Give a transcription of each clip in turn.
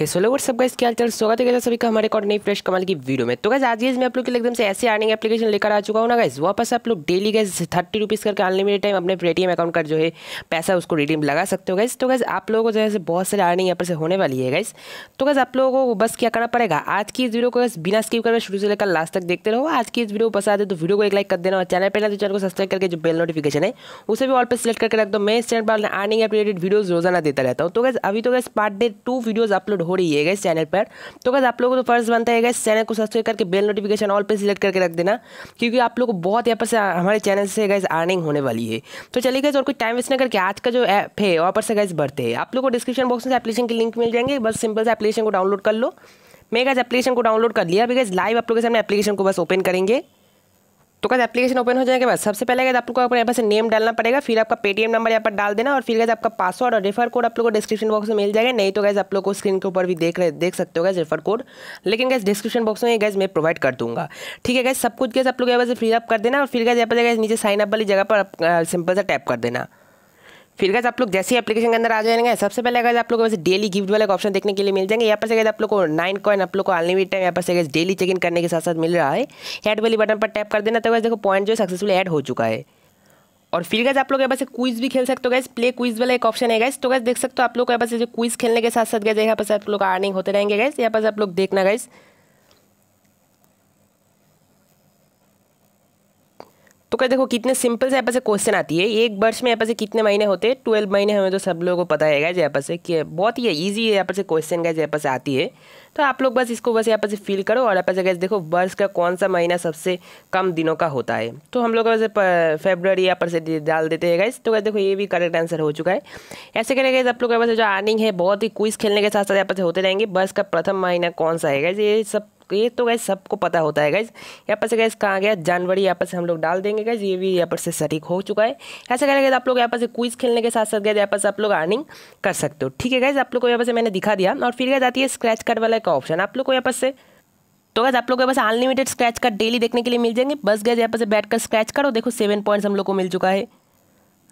hello solo WhatsApp guys क्या चल स्वागत है सभी का हमारे कॉर्ड नई फ्रेश कमाल की वीडियो में तो गाइस आज मैं आप लोग के लिए एकदम से ऐसे अर्निंग एप्लीकेशन लेकर आ चुका हूँ ना गाइस वापस आप लोग डेली गैस थर्टी रुपीज़ करके अनलिमिटेड टाइम अपने पेटीएम अकाउंट का जो है पैसा उसको रिडीम लगा सकते हो गाइस तो गैस आप लोगों को जो है बहुत सारी अर्निंग यहाँ पर से होने वाली है गाइस तो गैस आप लोगों को बस क्या करना पड़ेगा आज की इस वीडियो को बस बिना स्किप करके शुरू से लेकर लास्ट तक देखते रहो आज की इस वीडियो पसंद आते तो वीडियो को एक लाइक कर देना और चैनल पर ना तो चैनल को सब्सक्राइब करके जो बेल नोटिफिकेशन है उसे भी ऑल पर सिलेक्ट करके रख दो मैं इस चैनल पर अर्निंग रिलेटेड वीडियोज़ रोजाना देता रहता हूँ तो गैस अभी तो guys per day two videos upload हो रही है इस चैनल पर तो बस आप लोगों को तो फर्ज बनता है इस चैनल को सब्सक्राइब करके बेल नोटिफिकेशन ऑल पर सिलेक्ट करके रख देना क्योंकि आप लोग को बहुत यहाँ पर हमारे चैनल से गैस अर्निंग होने वाली है तो चलिए गए और कुछ टाइम वेस्ट न करके आज का जो ऐप है वहाँ पर से गैस बढ़ते हैं आप लोग को डिस्क्रिप्शन बॉक्स में एप्लीकेशन के लिंक मिल जाएंगे बस सिंपल से एप्लीकेशन को डाउनलोड कर लो मैं गैस एप्लीकेशन को डाउनलोड कर लिया अभी गैस लाइव आप लोग के सामने एप्लीकेशन को बस ओपन करेंगे तो कैसे एप्लीकेशन ओपन हो जाने के बाद सबसे पहले कैसे आप लोग को अपने यहाँ से नेम डालना पड़ेगा फिर आपका पेटीएम नंबर यहाँ पर डाल देना और फिर कैसे आपका पासवर्ड और रेफर कोड आप लोगों को डिस्क्रिप्शन बॉक्स में मिल जाएगा नहीं तो गैस आप लोग को स्क्रीन के ऊपर भी देख रहे देख सकते हो गैस रेफर कोड लेकिन गैस डिस्क्रिप्शन बॉक्स में गैस मैं प्रोवाइड कर दूंगा ठीक है गैस सब कुछ गैस आप लोग यहाँ से फिलअप कर देना और फिर गैस यहाँ पर नीचे साइन अप वाली जगह पर सिंपल uh, सा टैप कर देना फिर गैस आप लोग जैसे ही एप्लीकेशन के अंदर आ जाएंगे सबसे पहले अगर आप लोग वैसे डेली गिफ्ट वाले ऑप्शन देखने के लिए मिल जाएंगे यहाँ पर से गैस आप लोग को नाइन कॉइन आप लोग को अनलिमिटेड टाइम यहाँ पर से गैस डेली चेक इन करने के साथ साथ मिल रहा है हेड वाली बटन पर टैप कर देना तो वैसे देखो पॉइंट जो सक्सेसफुल ऐड हो चुका है और फिर गैस आप लोग यहाँ पर क्विज भी खेल सकते हो गैस प्ले क्विज वाला एक ऑप्शन है गैस तो गैस देख सकते हो आप लोग यहाँ पर क्विज खेलने के साथ साथ गए यहाँ पर आप लोग अर्निंग होते रहेंगे गैस यहाँ पर आप लोग देखना गैस तो क्या देखो कितने सिंपल से यहाँ से क्वेश्चन आती है एक वर्ष में यहाँ से कितने महीने होते हैं ट्वेल्व महीने हमें तो सब लोगों को पता है गाइज यहाँ से कि बहुत ही ईजी है यहाँ से क्वेश्चन का जहाँ से आती है तो आप लोग बस इसको बस यहाँ से फील करो और यहाँ से गाइज देखो वर्ष का कौन सा महीना सबसे कम दिनों का होता है तो हम लोग वैसे फेबररी यहाँ पर से डाल देते हैं गैस तो गाइज देखो ये भी करेक्ट आंसर हो चुका है ऐसे करें गए आप लोग का वैसे जो अर्निंग है बहुत ही क्विज खेलने के साथ साथ यहाँ से होते रहेंगे वर्ष का प्रथम महीना कौन सा है गैस ये सब ये तो गैस सबको पता होता है गैस यहाँ पर से गैस कहाँ गया जानवरी यहाँ पर से हम लोग डाल देंगे गैस ये भी यहाँ पर से सटीक हो चुका है ऐसा करेगा आप लोग यहाँ पर से क्विज खेलने के साथ साथ गए यहाँ पर से आप लोग अर्निंग कर सकते हो ठीक है गैस आप लोग को यहाँ पर से मैंने दिखा दिया और फिर गैस आती है स्क्रैच कार्ड वाला का ऑप्शन आप लोग को यहाँ पर से तो गैस आप लोग के पास अनलिमिटेड स्क्रैच कार्ड डेली देखने के लिए मिल जाएंगे बस गैस यहाँ पर से बैठ कर स्क्रैच करो देखो सेवन पॉइंट्स हम लोग को मिल चुका है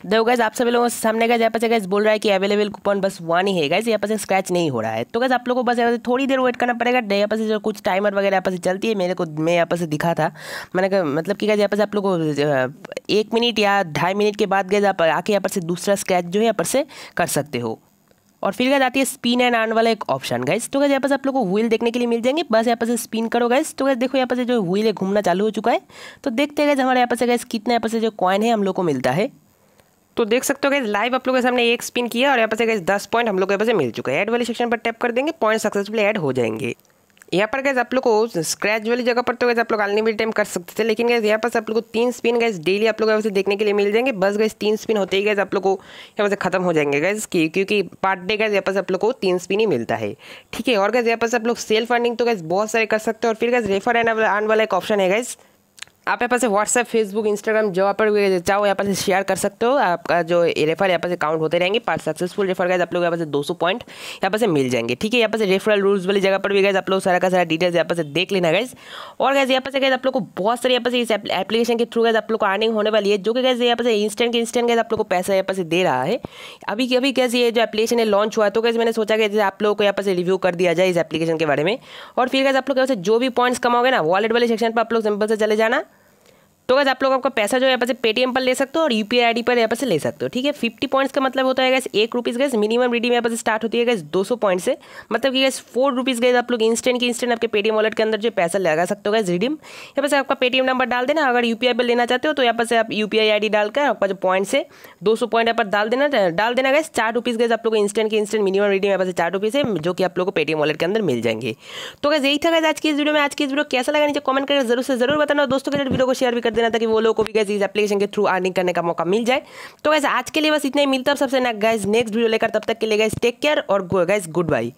देखो गैस आप सभी लोगों से सामने गए यहाँ पर गैस बोल रहा है कि अवेलेबल कूपन बस वन ही है गैस यहाँ पर स्क्रैच नहीं हो रहा है तो गैस आप लोगों को बस यहाँ पर थोड़ी देर वेट करना पड़ेगा यहाँ पर जो कुछ टाइमर वगैरह यहाँ पर चलती है मेरे को मैं यहाँ पर से दिखा था मैंने कहा मतलब कि गैस यहाँ पर आप लोग को एक मिनट या ढाई मिनट के बाद गैस आप आके यहाँ पर से दूसरा स्क्रैच जो है यहाँ पर से कर सकते हो और फिर गैस आती है स्पिन एंड आर्न वाला एक ऑप्शन गैस तो गैस यहाँ पर आप लोग को व्हील देखने के लिए मिल जाएंगे बस यहाँ पर से स्पिन करो गाइस तो गैस देखो यहाँ पर से जो व्हील है घूमना चालू हो चुका है तो देखते हैं गैस हमारे यहाँ पर से गैस कितना यहाँ पर से जो कॉइन है हम लोग को मिलता है तो देख सकते हो गैस लाइव आप लोगों के सामने एक स्पिन किया और यहाँ पर गैस दस पॉइंट हम लोग यहाँ पर मिल चुका है ऐड वाले सेक्शन पर टैप कर देंगे पॉइंट सक्सेसफुल ऐड हो जाएंगे यहाँ पर गैस आप लोग को स्क्रैच वाली जगह पर तो गैस आप लोग अनलिमिटेड टाइम कर सकते थे लेकिन गैस यहाँ पर आप लोग को तीन स्पिन गैस डेली आप लोग से देखने के लिए मिल जाएंगे बस गैस तीन स्पिन होते ही गैस आप लोग को यहाँ से खत्म हो जाएंगे गैस की क्योंकि पार्ट डे गए यहाँ पर आप लोग को तीन स्पिन ही मिलता है ठीक है और गैस यहाँ पर आप लोग सेल्फ अर्निंग तो गैस बहुत सारे कर सकते हैं और फिर गैस रेफर एंड वाला एक ऑप्शन है गैस आप यहाँ से व्हाट्सएप फेसबुक इंस्टाग्राम जो आप चाहो यहाँ पर शेयर कर सकते हो आपका जो रेफर यहाँ पर काउंट होते रहेंगे पर सक्सेसफुल रेफर गए आप लोग यहाँ पर से सौ पॉइंट यहाँ पर मिल जाएंगे ठीक है यहाँ पर से रेफरल रूल्स वाली जगह पर भी गए आप लोग सारा का सारा डिटेल्स यहाँ पर देख लेना गए और गैस यहाँ पर गए आप लोग को बहुत सारे यहाँ पर इस एप्लीकेशन के थ्रू गए आप लोग को अर्निंग होने वाली है जो कि गैस यहाँ पर इंस्टेंट के इंस्टेंट गए आप लोग को पैसा यहाँ पर दे रहा है अभी अभी कैसे ये जो एप्लीकेशन है लॉन्च हुआ तो कैसे मैंने सोचा कि आप लोगों को यहाँ पर रिव्यू कर दिया जाए इस एप्लीकेशन के बारे में और फिर कैसे आप लोग जो भी पॉइंट्स कमाओगे ना वॉलेट वाले सेक्शन पर आप लोग सिंपल से चले जाना तो बस आप लोग आपका पैसा जो है यहाँ पर से पेटीएम पर ले सकते हो और आई आईडी पर यहाँ पर से ले सकते हो ठीक है फिफ्टी पॉइंट्स का मतलब होता है गैस एक रुपीज़ गैस मिनिमम रिडीम यहाँ पर से स्टार्ट होती है गैस दो सौ पॉइंट से मतलब कि गैस फोर रुपीज़ गैस आप लोग इंस्टेंट की इंस्टेंट आपके पेटीएम वॉलेट के अंदर जो पैसा लगा सकते हो गैस रिडीम यहाँ पर से आपका पेटीएम नंबर डाल देना अगर यू पर लेना चाहते हो तो यहाँ पर से आप यू पी आई डालकर आपका जो पॉइंट्स है दो सौ पॉइंट यहाँ पर डाल देना डाल देना गैस चार रुपीज़ गैस आप लोग इंस्टेंट की इंस्टेंट मिनिमम रिडीम यहाँ पर से चार रुपीज़ है जो कि आप लोग को पेटीएम वॉलेट के अंदर मिल जाएंगे तो गैस यही था गैस आज की इस वीडियो में आज की इस वीडियो कैसा लगा नीचे कमेंट करके जरूर से जरूर बताना दोस्तों के वीडियो को शेयर भी कर देना ताकि वो लोगों को भी कैसे इस एप्लीकेशन के थ्रू अर्निंग करने का मौका मिल जाए तो वैसे आज के लिए बस इतना ही मिलता है सबसे ना गैस नेक्स्ट वीडियो लेकर तब तक के लिए गैस टेक केयर और गैस गुड बाई